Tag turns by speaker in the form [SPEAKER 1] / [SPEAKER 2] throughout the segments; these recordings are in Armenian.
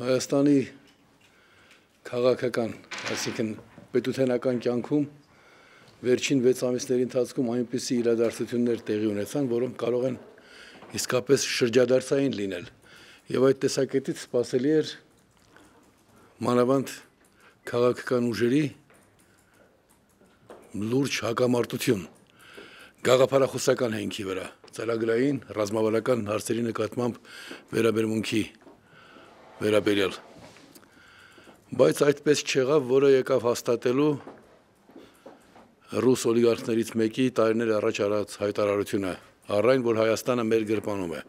[SPEAKER 1] Հայաստանի քաղաքական, այսինքն պետութենական կյանքում վերջին 6 ամիսների ընթացքում այնպիսի իրադարձություններ տեղի ունեցան, որոնք կարող են իսկապես շրջադարձային լինել։ Եվ այդ տեսակետից սпасելի էր մանավանդ քաղաքական ուժերի լուրջ հակամարտություն գաղափարախոսական հենքի վրա ծրագրային ռազմավարական հարցերի նկատմամբ վերաբերմունքի վերաբերյալ։ Բայց այդպես չեղավ, որը եկավ հաստատելու ռուս օլիգարխներից մեկի տարիներ առաջ արած հայտարարությունը, առայն որ Հայաստանը մեր գրպանում է։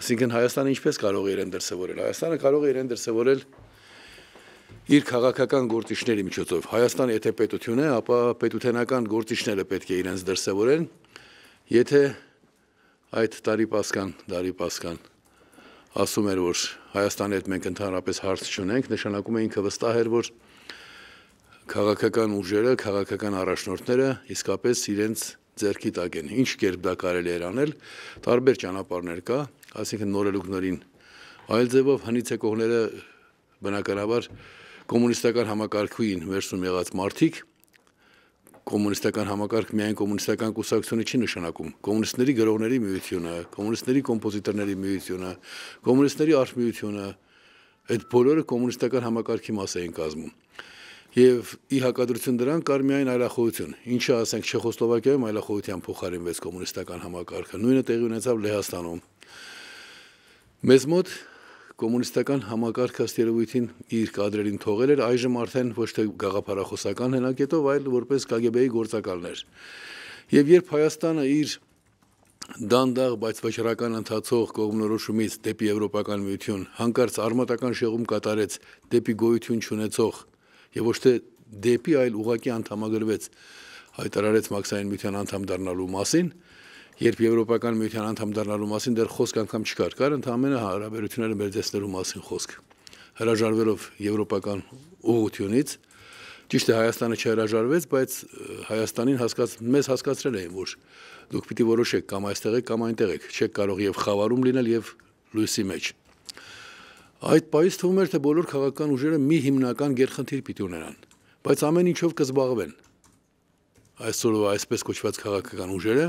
[SPEAKER 1] Այսինքն Հայաստանը ինչպես կարող է իրեն դրսևորել։ Հայաստանը կարող է իրեն դրսևորել իր քաղաքական գործիչների միջոցով։ Հայաստանը եթե պետություն է, ապա պետութենական գործիչները պետք է իրենց դրսևորեն, եթե այդ տարի պասկան, դարի պասկան ասում էր, որ Հայաստանի հետ մենք ընդհանրապես հարց չունենք, նշանակում է ինքը վստահ էր, որ քաղաքական ուժերը, քաղաքական առաջնորդները իսկապես իրենց ձերքի տակ են։ Ինչ կերպ դա կարելի էր անել, տարբեր ճանապարհներ կա, այսինքն նորելուկներին այլ ձևով հնից եկողները բնականաբար կոմունիստական համակարգույն վերսում եղած մարդիկ կոմունիստական համակարգ միայն կոմունիստական կուսակցությունը չի նշանակում։ Կոմունիստների գրողների միությունը, կոմունիստների կոմպոզիտորների միությունը, կոմունիստների արհմիությունը, այդ բոլորը կոմունիստական համակարգի մաս էին կազմում։ Եվ ի հակադրություն դրան կար միայն այլախոհություն, ինչը ասենք Չեխոսլովակիայում այլախոհության փոխարինվեց կոմունիստական համակարգը։ Նույնը տեղի ունեցավ Լեհաստանում։ Մեզ մոտ կոմունիստական համակարգը ըստ երևույթին իր կադրերին թողել էր այժմ արդեն ոչ թե գաղափարախոսական հենակետով, այլ որպես KGB-ի գործակալներ։ Եվ երբ Հայաստանը իր դանդաղ, բայց վճռական ընթացող կողմնորոշումից դեպի Եվրոպական միություն հանկարծ արմատական շեղում կատարեց դեպի գոյություն չունեցող եւ ոչ թե դեպի այլ ուղակի անդամագրվեց հայտարարեց Մաքսային միության անդամ դառնալու մասին, երբ Եվրոպական միության անդամ դառնալու մասին դեռ խոսք անգամ չկար, կար ընդամենը հարաբերությունները մերձեցնելու մասին խոսք։ Հրաժարվելով Եվրոպական ուղությունից, ճիշտ է Հայաստանը չհրաժարվեց, բայց Հայաստանին հասկաց մեզ հասկացրել էին, որ դուք պիտի որոշեք կամ այստեղ եք կամ այնտեղ եք, չեք կարող եւ խավարում լինել եւ լույսի մեջ։ Այդ պայից թվում էր, թե բոլոր քաղաքական ուժերը մի հիմնական գերխնդիր պիտի ունենան, բայց ամեն ինչով կզբաղվեն։ Այսօր այսպես կոչված քաղաքական ուժերը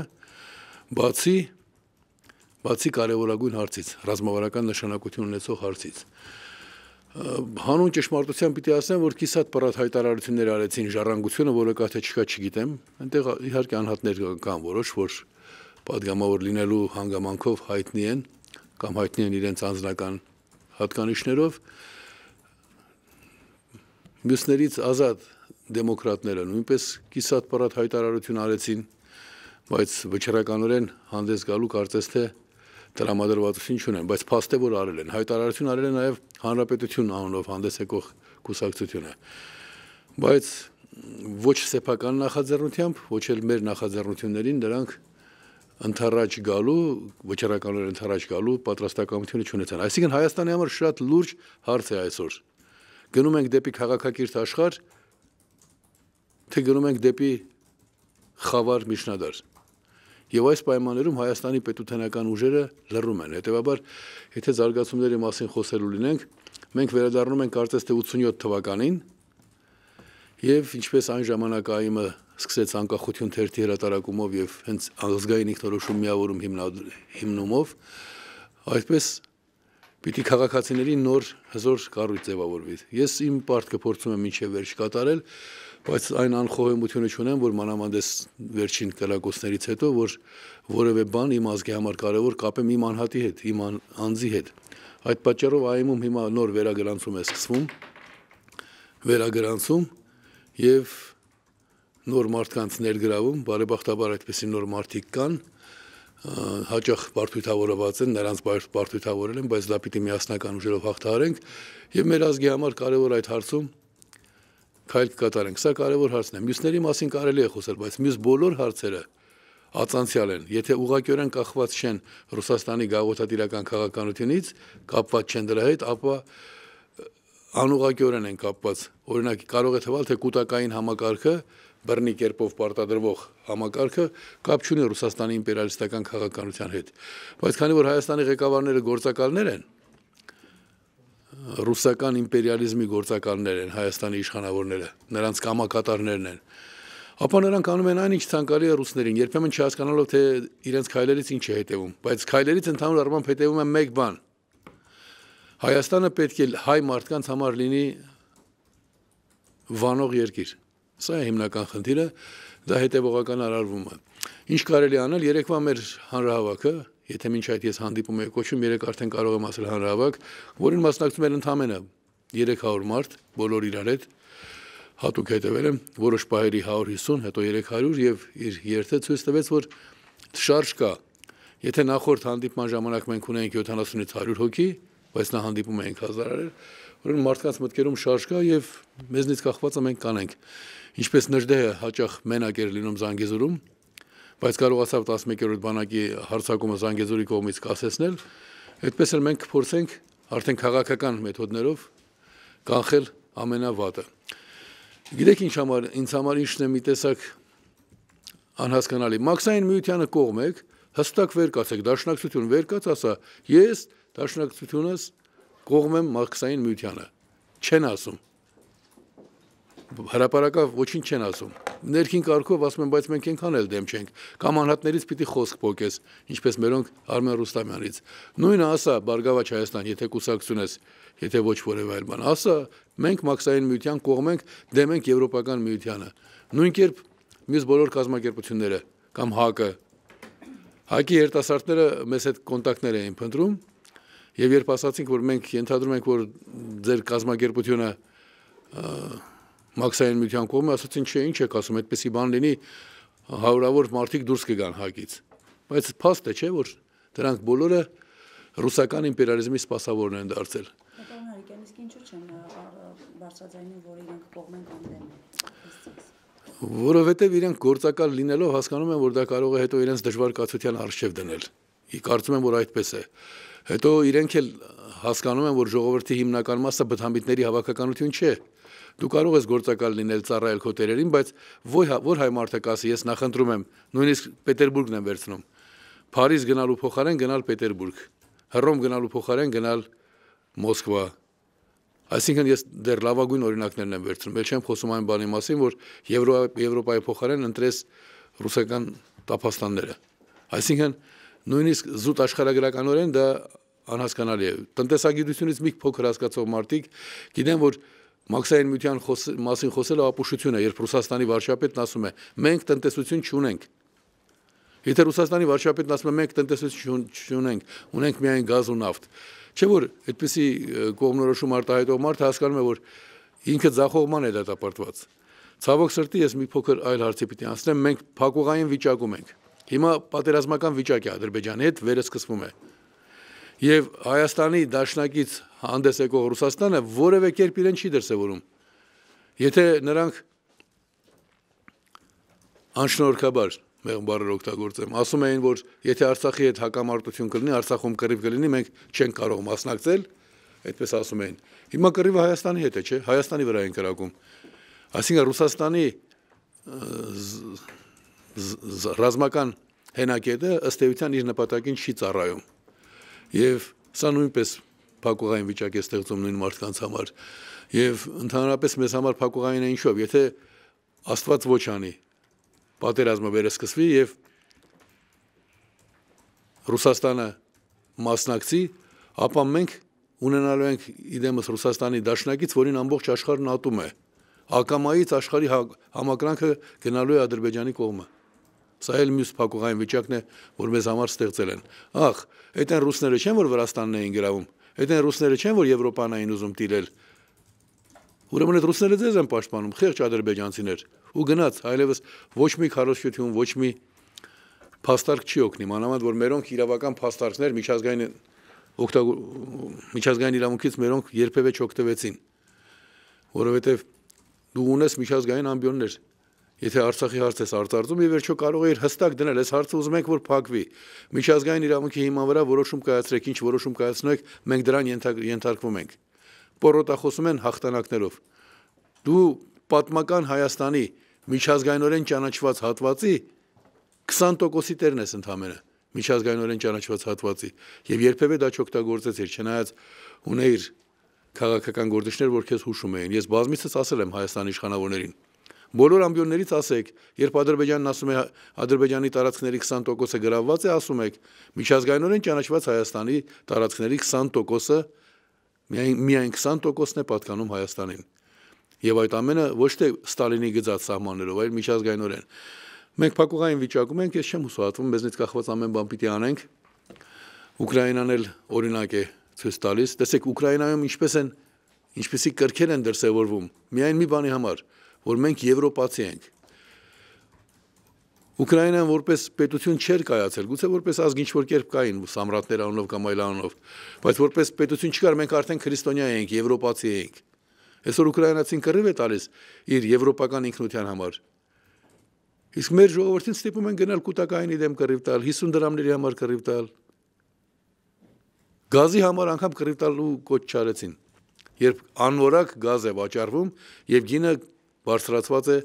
[SPEAKER 1] Բացի բացի կարևորագույն հարցից, ռազմավարական նշանակություն ունեցող հարցից, հանուն ճշմարտության պիտի ասեմ, որ կիսատ պարատ հայտարարություններ արեցին ժառանգությունը, որը կա թե չկա չգիտեմ, այնտեղ իհարկե անհատներ կան որոշ, որ падգամավոր լինելու հանգամանքով հայտնի են կամ հայտնի են իրենց անձնական հատկանիշներով մյուսներից ազատ դեմոկրատները նույնպես կիսատ պարատ հայտարարություն արեցին բայց վճռականորեն հանդես գալու կարծես թե տրամադրվածություն չունեն, բայց փաստ է որ արել են։ Հայտարարություն արել է նաև հանրապետություն անունով հանդես եկող կուսակցությունը։ Բայց ոչ սեփական նախաձեռնությամբ, ոչ էլ մեր նախաձեռնություններին նրանք ընթരാճ գալու, վճռականորեն ընթരാճ գալու պատրաստակամությունը չունեցան։ Այսինքն Հայաստանի համար շատ լուրջ հարց է այսօր։ Գնում ենք դեպի քաղաքակիրթ աշխարհ, թե գնում ենք դեպի խավար միջնադար։ Եվ այս պայմաններում Հայաստանի պետութենական ուժերը լրում են։ Հետևաբար, եթե զարգացումների մասին խոսելու լինենք, մենք վերադառնում ենք կարծես թե 87 թվականին եւ ինչպես այն ժամանակայինը սկսեց անկախություն թերթի հրատարակումով եւ հենց ազգային ինքնորոշում միավորում հիմնումով, այդպես Պիտի քաղաքացիների նոր հզոր կառույց ձևավորվի։ Ես իմ պարտքը փորձում եմ ինչև վերջ կատարել, բայց այն անխոհեմությունը չունեմ, որ մանավանդես վերջին կրակոցներից հետո, որ որևէ բան իմ ազգի համար կարևոր կապեմ իմ անհատի հետ, իմ անձի հետ։ Այդ պատճառով ԱԻՄ-ում հիմա նոր վերագրանցում է սկսվում։ Վերագրանցում եւ նոր մարդկանց ներգրավում, բարեբախտաբար այդպիսի նոր մարդիկ կան, հաճախ բարթույթավորված են, նրանց բարթույթավորել են, բայց դա պիտի միասնական ուժերով հաղթահարենք եւ մեր ազգի համար կարեւոր այդ հարցում քայլ կկատարենք։ Սա կարեւոր հարցն է։ Մյուսների մասին կարելի է խոսել, բայց մյուս բոլոր հարցերը ածանցյալ են։ Եթե ուղղակիորեն կախված չեն Ռուսաստանի գաղութատիրական քաղաքականությունից, կապված չեն դրա հետ, ապա անուղակիորեն են կապված։ Օրինակ կարող է թվալ, թե կուտակային համակարգը բռնի կերպով պարտադրվող համակարգը կապ չունի Ռուսաստանի իմպերիալիստական քաղաքականության հետ։ Բայց քանի որ Հայաստանի ղեկավարները գործակալներ են, ռուսական իմպերիալիզմի գործակալներ են Հայաստանի իշխանավորները, նրանց կամակատարներն են, ապա նրանք անում են այն, ինչ ցանկալի է ռուսներին, երբեմն չհասկանալով թե իրենց քայլերից ինչ է հետևում, բայց քայլերից ընդհանուր առմամբ հետևում է մեկ բան։ Հայաստանը պետք է հայ մարդկանց համար լինի վանող երկիր Սա է հիմնական խնդիրը, դա հետևողական արարվում է։ Ինչ կարելի անել, երեկվա մեր հանրահավաքը, եթե մինչ այդ ես հանդիպում եի կոչում, երեք արդեն կարող եմ ասել հանրահավաք, որին մասնակցում էր ընդամենը 300 մարդ, բոլոր իրար հետ, հատուկ հետևել եմ, որոշ պահերի 150, հետո 300 և իր երդը ծույս տվեց, որ շարժ կա, եթե նախորդ հանդիպման ժամանակ մենք ունենք 70-100 հոգի, բայց նա հանդիպում էինք հազարարեր, Ուրեմն մարդկանց մտքերում շարժ կա եւ մեզնից կախվածը մենք կանենք։ Ինչպես նժդեհը հաճախ մենակ էր լինում Զանգեզուրում, բայց կարողացավ 11-րդ բանակի հարցակումը Զանգեզուրի կողմից կասեցնել, այդպես էլ մենք կփորձենք արդեն քաղաքական մեթոդներով կանխել ամենավատը։ Գիտեք ինչ համար, ինձ համար ինչն է մի տեսակ անհասկանալի։ Մաքսային միությանը կողմ եք, հստակ վեր կացեք, դաշնակցություն վեր կաց, ասա, ես դաշնակցությունս կողմ եմ մարքսային միությանը։ Չեն ասում։ Հրապարակավ ոչինչ չեն ասում։ Ներքին կարգով ասում են, բայց մենք ենքան էլ դեմ չենք։ Կամ անհատներից պիտի խոսք փոքես, ինչպես մերոնք Արմեն Ռուստամյանից։ Նույնը ասա Բարգավաճ Հայաստան, եթե կուսակցություն ես, եթե ոչ որևէ այլ բան, ասա, մենք մաքսային միության կողմ ենք, դեմ ենք եվրոպական միությանը։ Նույն կերպ մյուս բոլոր կազմակերպությունները կամ ՀԱԿ-ը, ՀԱԿ-ի երիտասարդները մեզ հետ կոնտակտներ էին փնտրում Եվ երբ ասացինք, որ մենք ենթադրում ենք, որ ձեր կազմակերպությունը մաքսային միության կողմը, ասացին, չէ, ինչ եք ասում, այդպեսի բան լինի, հարյուրավոր մարդիկ դուրս կգան հագից։ Բայց փաստ է, չէ, որ դրանք բոլորը ռուսական իմպերիալիզմի սպասավորն են դարձել։ Պարոն Հարիկյան, իսկ ինչու չեն բարձրաձայնում, որ իրենք կողմեն կանդեմ։ Որովհետև իրենք գործակալ լինելով հասկանում են, որ դա կարող է հետո իրենց դժվար կացության արժեվ դնել։ Իսկ կարծում եմ, որ այդպես է։ Ա Հետո իրենք էլ հասկանում են, որ ժողովրդի հիմնական մասը բթամիտների հավաքականություն չէ։ Դու կարող ես գործակալ լինել ծառայել քո տերերին, բայց հա- ո՞ր որ հայ մարդը կասի, ես նախընտրում եմ, նույնիսկ Պետերբուրգն եմ վերցնում։ Փարիզ գնալու փոխարեն գնալ Պետերբուրգ, Հռոմ գնալու փոխարեն գնալ Մոսկվա, Այսինքն ես դեռ լավագույն օրինակներն եմ վերցնում, ել չեմ խոսում այն բանի մասին, որ Եվրոպայի եվրոպայի փոխարեն ընտրես ռուսական տափաստանները։ Այսինքն նույնիսկ զուտ աշխարհագրականորեն դա անհասկանալի է։ Տնտեսագիտությունից մի փոքր հասկացող մարդիկ գիտեն, որ մաքսային միության խոս, մասին խոսելը ապուշություն է, երբ Ռուսաստանի վարչապետն ասում է՝ մենք տնտեսություն չունենք։ Եթե Ռուսաստանի վարչապետն ասում է՝ մենք տնտեսություն չունենք, ունենք միայն գազ ու նավթ։ Չէ՞ որ այդպիսի կողմնորոշում արտահայտող մարդը հասկանում է, որ ինքը ցախողման է դատապարտված։ Ցավոք սրտի ես մի փոքր այլ հարցի պիտի անցնեմ, մենք փակուղային վիճակում ենք։ Հիմա պատերազմական վիճակի Ադրբեջանի հետ վերսկսվում է։ Եվ Հայաստանի դաշնակից հանդես եկող Ռուսաստանը որևէ կերպ իրեն չի դրսևորում։ Եթե նրանք անշնորհքաբար մեղմ բառեր օգտագործեմ, ասում էին, որ եթե Արցախի հետ հակամարտություն կլինի, Արցախում կռիվ կլինի, մենք չենք կարող մասնակցել, այդպես ասում էին։ Հիմա կռիվը Հայաստանի հետ է, չէ՞, Հայաստանի վրա են կրակում։ Այսինքն Ռուսաստանի ռազմական հենակետը ըստ էության իր նպատակին չի ծառայում։ Եվ սա նույնպես փակուղային վիճակ է ստեղծում նույն մարդկանց համար։ Եվ ընդհանրապես մեզ համար փակուղային է ինչով, եթե Աստված ոչ անի, պատերազմը վերսկսվի եւ Ռուսաստանը մասնակցի, ապա մենք ունենալու ենք իդեմս Ռուսաստանի դաշնակից, որին ամբողջ աշխարհն ատում է։ Ակամայից աշխարհի հա-, համակրանքը գնալու է Ադրբեջանի կողմը։ Սա էլ մյուս փակուղային վիճակն է, որ մեզ համար ստեղծել են։ Ախ, այդ են ռուսները չեն, որ Վրաստանն էին գրավում։ Այդ են ռուսները չեն, որ Եվրոպան էին ուզում տիրել։ Ուրեմն այդ ռուսները ձեզ են պաշտպանում, խեղճ ադրբեջանցիներ։ Ու գնաց, այլևս ոչ մի քարոշչություն, ոչ մի փաստարկ չի օգնի, մանավանդ որ մերոնք իրավական փաստարկներ միջազգային միջազգային իրավունքից մերոնք երբևէ չօգտվեցին, որովհետև դու ունես միջազգային ամբիոններ, Եթե Արցախի հարց ես արտարծում եւ վերջո կարող էր հստակ դնել այս հարցը ուզում ենք որ փակվի։ Միջազգային իրավունքի հիման վրա որոշում կայացրեք, ինչ որոշում կայացնեք, մենք դրան ենթարկվում ենք։ Պորոտախոսում են հաղթանակներով։ Դու պատմական Հայաստանի միջազգայինորեն ճանաչված հատվածի 20%-ի տերն ես ընդհանրը միջազգայինորեն ճանաչված հատվածի եւ երբեւե դա չօգտագործեցիր չնայած ունեիր քաղաքական գործիչներ, որ քեզ հուշում էին։ Ես բազմիցս ասել եմ Հայաստանի իշխանավորներին, Բոլոր ամբիոններից ասեք, երբ Ադրբեջանն ասում է Ադրբեջանի տարածքների 20%-ը գրավված է, ասում եք, միջազգայինորեն ճանաչված Հայաստանի տարածքների 20%-ը միայն միայն 20%-ն է պատկանում Հայաստանին։ Եվ այդ ամենը ոչ թե Ստալինի գծած սահմաններով, այլ միջազգայինորեն։ Մենք փակուղային վիճակում ենք, ես չեմ հուսահատվում, մեզնից կախված ամեն բան պիտի անենք։ Ուկրաինան էլ օրինակ է ցույց տալիս։ Տեսեք Ուկրաինայում ինչպես են ինչպեսի կրքեր են դրսևորվում։ Միայն մի բանի համար, որ մենք եվրոպացի ենք։ Ուկրաինան որպես պետություն չէր կայացել, գուցե որպես ազգ ինչ որ կերպ կային սամրատներ անունով կամ այլ անունով, բայց որպես պետություն չկար, մենք արդեն քրիստոնյա էինք, եվրոպացի էինք։ Այսօր ուկրաինացին կռիվ է տալիս իր եվրոպական ինքնության համար։ Իսկ մեր ժողովրդին ստիպում են գնալ կൂട്ടակայինի դեմ կռիվ տալ, 50 դրամների համար կռիվ տալ։ Գազի համար անգամ կռիվ տալու կոչ չարեցին։ Երբ անորակ գազ է վաճառվում եւ գինը բարձրացված է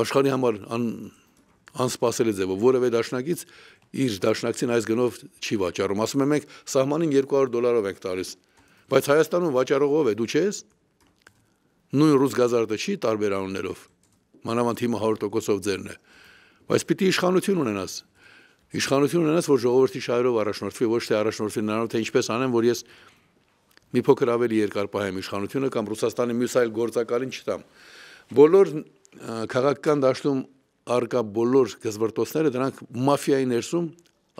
[SPEAKER 1] աշխարհի համար ան անսպասելի ձևով, որևէ դաշնակից իր դաշնակցին այս գնով չի վաճառում։ Ասում են մենք սահմանին 200 դոլարով ենք տալիս։ Բայց Հայաստանում վաճառողով է դու չես։ Նույն ռուս գազարտը չի տարբեր անուններով։ Մանավանդ հիմա 100%-ով ձերն է։ Բայց պիտի իշխանություն ունենաս։ Իշխանություն ունենաս, որ ժողովրդի շահերով առաջնորդվի, ոչ թե առաջնորդվի նրանով, թե ինչպես անեմ, որ ես մի փոքր ավելի երկար պահեմ իշխանությունը կամ Ռուսաստանի մյուս այլ գործակալին չտամ։ Բոլոր քաղաքական դաշտում արկա բոլոր գզվրտոցները դրանք մաֆիայի ներսում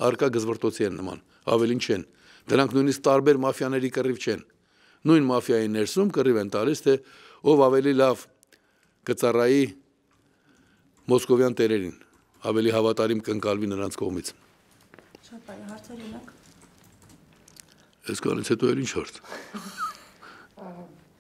[SPEAKER 1] արկա գզվրտոցի են նման, ավելին չեն։ Դրանք նույնիսկ տարբեր մաֆիաների կռիվ չեն։ Նույն մաֆիայի ներսում կռիվ են տալիս, թե ով ավելի լավ կծառայի մոսկովյան տերերին, ավելի հավատարիմ կընկալվի նրանց կողմից։ Շատ բարի հարցեր ունենք։ Այս կանից հետո էլ ինչ հարց։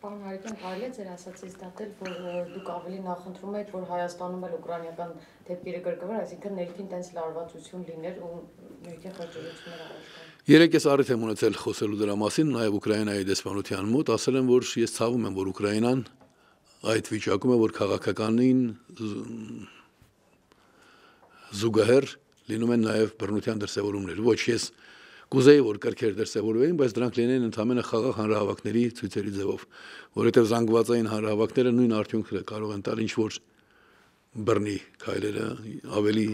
[SPEAKER 1] Պարոն Հարիկյան, կարելի է ձեր ասացից դատել, որ դուք ավելի նախընտրում եք, որ Հայաստանում էլ ուկրաինական դեպքերը կրկնվեն, այսինքն ներքին տենց լարվածություն լիներ ու ներքին խոչընդոտներ առաջան։ Երեք ես առիթ եմ ունեցել խոսելու դրա մասին, նաև Ուկրաինայի դեսպանության մոտ, ասել եմ, որ ես ցավում եմ, որ Ուկրաինան այդ վիճակում է, որ քաղաքականին զուգահեռ լինում են նաև բռնության դրսևորումներ։ Ոչ ես Կուզեի, որ կրքեր դրսևորվեին, բայց դրանք լինեին ընդհանրապես խաղաղ հանրահավաքների ցույցերի ձևով, որովհետև զանգվածային հանրահավաքները նույն արդյունքն է կարող են տալ ինչ որ բռնի քայլերը ավելի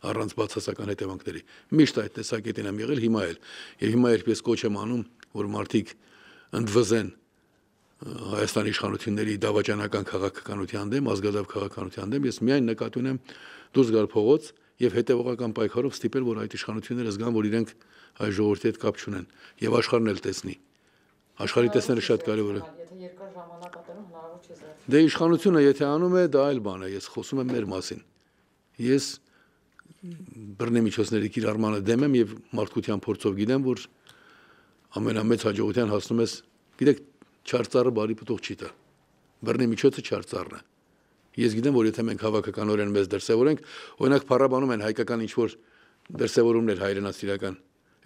[SPEAKER 1] առանց բացասական հետևանքների։ Միշտ այդ տեսակետին եմ եղել, հիմա էլ։ Եվ հիմա երբ ես կոչ եմ անում, որ մարդիկ ընդվզեն Հայաստանի իշխանությունների դավաճանական քաղաքականության դեմ, ազգադավ քաղաքականության դեմ, ես միայն նկատի ունեմ դուրս գալ փողոց եւ հետեւողական պայքարով ստիպել, որ այդ իշխանությունները զգան, որ իրենք հայ ժողովրդի հետ կապ չունեն եւ աշխարհն էլ տեսնի։ Աշխարհի տեսնելը շատ կարեւոր է։ Եթե երկար ժամանակ ապրում հնարավոր չի զարգանալ։ Դե իշխանությունը եթե անում է, դա այլ բան է, ես խոսում եմ մեր մասին։ Ես բռնի միջոցների կիրառմանը դեմ եմ եւ մարդկության փորձով գիտեմ, որ ամենամեծ հաջողության հասնում ես։ Գիտեք, չարծառը բարի պտուղ չի տա։ Բռնի միջոցը չարծառն է։ Ես գիտեմ, որ եթե մենք հավաքականորեն մեզ դրսևորենք, օրինակ փառաբանում են հայկական ինչ-որ դրսևորումներ հայրենասիրական։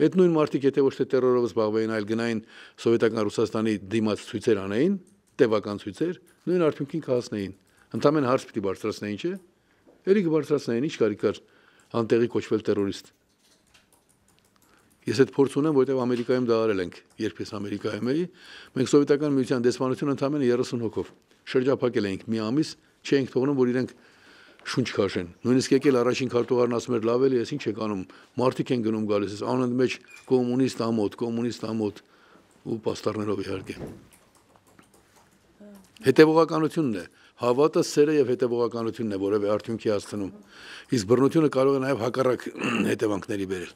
[SPEAKER 1] Այդ նույն մարդիկ, եթե ոչ թե terrorով զբաղվեին, այլ գնային սովետական Ռուսաստանի դիմաց ցույցեր անեին, տևական ցույցեր, նույն արդյունքին կհասնեին։ Ընդամենը հարց պիտի բարձրացնեին, չէ՞։ Էլի կբարձրացնեին, ինչ կարիք կար անտեղի կոչվել terrorist։ Ես այդ փորձ ունեմ, որովհետև Ամերիկայում դա արել ենք, երբ ես Ամերիկայում էի։ Մենք սովետական միության դեսպանությունը ընդամենը 30 հոգով շրջափակել էինք մի ամիս չենք թողնում, որ իրենք շունչ քաշեն։ Նույնիսկ եկել առաջին քարտուղարն ասում էր լավ էլի, ես ինչ եք անում։ Մարդիկ են գնում գալիս, ես անընդ մեջ կոմունիստ ամոթ, կոմունիստ ամոթ ու պաստառներով իհարկե։ Հետևողականությունն է։ Հավատը, սերը եւ հետևողականությունն է որևէ արդյունքի հասցնում։ Իսկ բռնությունը կարող է նաեւ հակառակ հետևանքների բերել։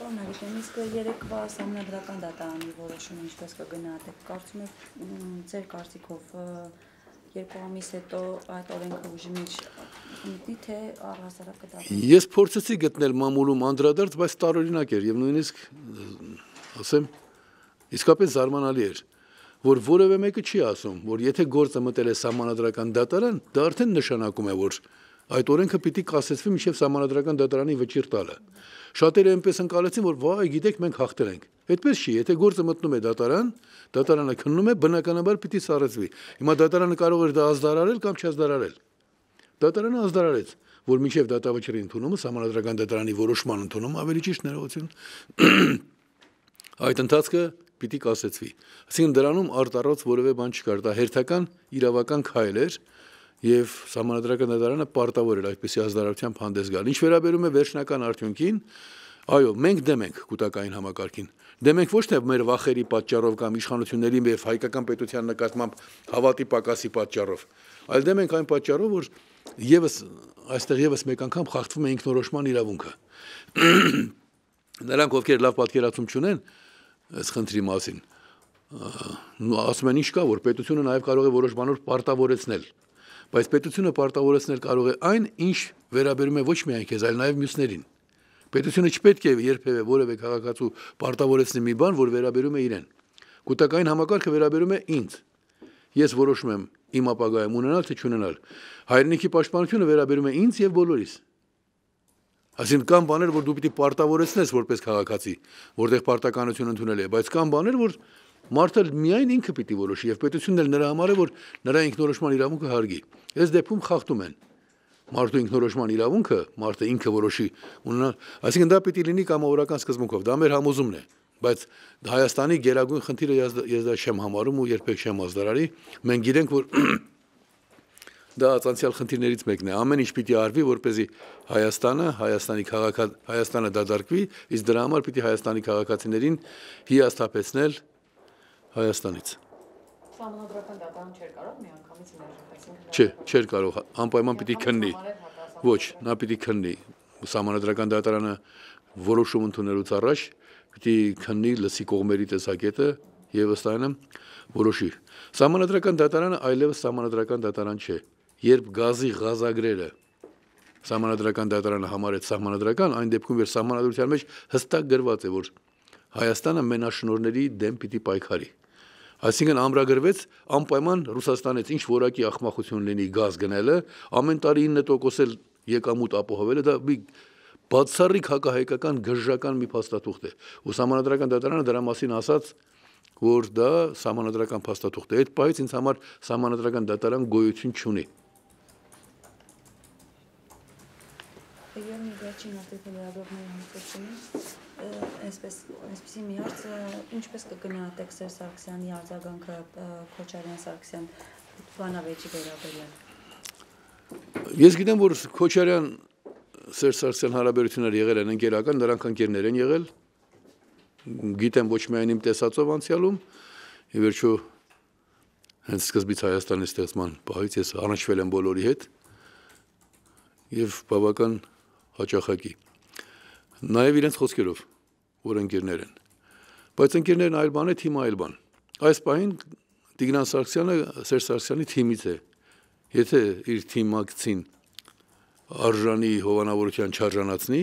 [SPEAKER 1] Պարոն Հարիկյան, իսկ երեկվա համանդրական դատարանի որոշումը ինչպես կգնահատեք։ դե Կարծում եք ձեր կարծիքով երկու ամիս հետո այդ օրենքը ուժի մեջ մտնի թե առհասարակ կդառնա։ Ես փորձեցի գտնել մամուլում անդրադարձ, բայց տարօրինակ էր եւ նույնիսկ ասեմ իսկապես զարմանալի էր որ որևէ մեկը չի ասում, որ եթե գործը մտել է համանadrական դատարան, դա արդեն նշանակում է, որ Այդ օրենքը պիտի կասեցվի մինչև համանդրական դատարանի վճիր տալը։ Շատերը այնպես ընկալեցին, որ վաղը գիտեք մենք հաղթել ենք։ Այդպես չի, եթե գործը մտնում է դատարան, դատարանը քննում է, բնականաբար պիտի սարեցվի։ Հիմա դատարանը կարող էր դա ազդարարել կամ չազդարարել։ Դատարանը ազդարարեց, որ մինչև դատավճիռի ընդունումը համանդրական դատարանի որոշման ընդունումը ավելի ճիշտ ներողություն։ Այդ ընթացքը պիտի կասեցվի։ Այսինքն դրանում արտառոց որևէ բան չկար, դա հերթական իրավական քայլ էր, եւ համանդրական դատարանը պարտավոր էր այդպիսի ազդարարությամբ հանդես գալ։ Ինչ վերաբերում է վերջնական արդյունքին, այո, մենք դեմ ենք կൂട്ടակային համակարգին։ Դեմ ենք ոչ թե մեր վախերի պատճառով կամ իշխանությունների եւ հայկական պետության նկատմամբ հավատի պակասի պատճառով, այլ դեմ ենք այն պատճառով, որ եւս այստեղ եւս մեկ անգամ խախտվում է ինքնորոշման իրավունքը։ Նրանք ովքեր լավ պատկերացում չունեն այս խնդրի մասին, ասում են ինչ կա, որ պետությունը նաև կարող է որոշ բանոր պարտավորեցնել Բայց պետությունը պարտավորեցնել կարող է այն, ինչ վերաբերում է ոչ միայն քեզ, այլ նաև մյուսներին։ Պետությունը չպետք է երբևէ որևէ քաղաքացու պարտավորեցնի մի բան, որ վերաբերում է իրեն։ Կൂട്ടակային համակարգը վերաբերում է ինձ։ Ես որոշում եմ իմ ապագայում ունենալ թե չունենալ։ Հայրենիքի պաշտպանությունը վերաբերում է ինձ եւ բոլորիս։ Այսինքն կան բաներ, որ դու պիտի պարտավորեցնես որպես քաղաքացի, որտեղ պարտականություն ընդունել է, բայց կան բաներ, որ Մարդը միայն ինքը պիտի որոշի եւ պետությունն էլ նրա համար է որ նրա ինքնորոշման իրավունքը հարգի։ Այս դեպքում խախտում են մարդու ինքնորոշման իրավունքը, մարդը ինքը որոշի ունենա, այսինքն դա պիտի լինի կամավորական սկզբունքով, դա մեր համոզումն է, բայց Հայաստանի գերագույն խնդիրը ես դա չեմ համարում ու երբեք չեմ ազդարարի։ Մենք գիտենք որ դա անցյալ խնդիրներից մեկն է։ Ամեն ինչ պիտի արվի, որպեսզի Հայաստանը, Հայաստանի քաղաքա Հայաստանը դադարկվի, իսկ դրա համար պիտի Հայաստանի քաղաքացիներին հիաստապեցնել Հայաստանից։ Համանadrական դատարան չէր կարող միանգամից ներխայսին։ Չէ, չէր կարող, անպայման պիտի քննի։ Ոչ, նա պիտի քննի։ Համանadrական դատարանը որոշում ընդունելուց առաջ պիտի քննի լսի կողմերի տեսակետը եւ ըստ այնմ որոշի։ Համանadrական դատարանը այլևս համանadrական դատարան չէ։ Երբ գազի գազագրերը համանadrական դատարանը համարեց համանadrական, այն դեպքում երբ համանadrության մեջ հստակ գրված է, որ Հայաստանը մենաշնորների դեմ պիտի պայքարի։ Այսինքն ամրագրվեց անպայման Ռուսաստանից ինչ որակի ախմախություն լինի գազ գնելը, ամեն տարի 9% էլ եկամուտ ապահովելը դա մի բացառիկ հակահայկական գժժական մի փաստաթուղթ է։ Ու համանդրական դատարանը դրա մասին ասաց, որ դա համանդրական փաստաթուղթ է։ Այդ պահից ինձ համար համանդրական դատարան գոյություն չունի։ Եվ մի վերջին արտեկոլյալով մեր հանդիպումը այսպես այսպեսի մի հարց ինչպես կգնահատեք Սերժ Սարգսյանի արձագանքը Քոչարյան Սարգսյան Վանավեճի վերաբերյալ Ես գիտեմ որ Քոչարյան Սերժ Սարգսյան հարաբերությունները եղել են ընկերական նրանք ընկերներ են եղել գիտեմ ոչ միայն իմ տեսածով անցյալում ի վերջո հենց սկզբից Հայաստանի ստեղծման պահից ես առնչվել եմ բոլորի հետ եւ բավական հաճախակի նաև իրենց խոսքերով որ ընկերներ են։ Բայց ընկերներն այլ բան է, թիմը այլ բան։ Այս պահին Տիգրան Սարգսյանը Սերժ Սարգսյանի թիմից է։ Եթե իր թիմակցին արժանի Հովանավորյան չարժանացնի,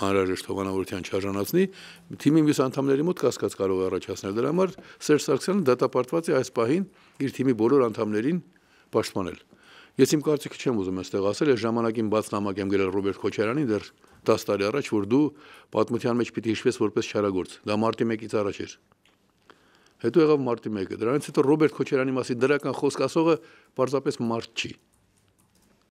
[SPEAKER 1] անհրաժեշտ Հովանավորյան չարժանացնի, թիմի մյուս անդամների մոտ կասկած կարող է առաջացնել։ Դրա համար Սերժ Սարգսյանը դատապարտված է այս պահին իր թիմի բոլոր անդամներին պաշտպանել։ Ես իմ կարծիքը չեմ ուզում այստեղ ասել, այս ժամանակին բաց նամակ եմ գրել Ռոբերտ Քոչարյանին, դեռ 10 տարի առաջ, որ դու պատմության մեջ պիտի հիշվես որպես չարագործ։ Դա մարտի 1-ից առաջ էր։ Հետո եղավ մարտի 1-ը։ Դրանից հետո Ռոբերտ Քոչարյանի մասին դրական խոսք ասողը պարզապես մարտ չի։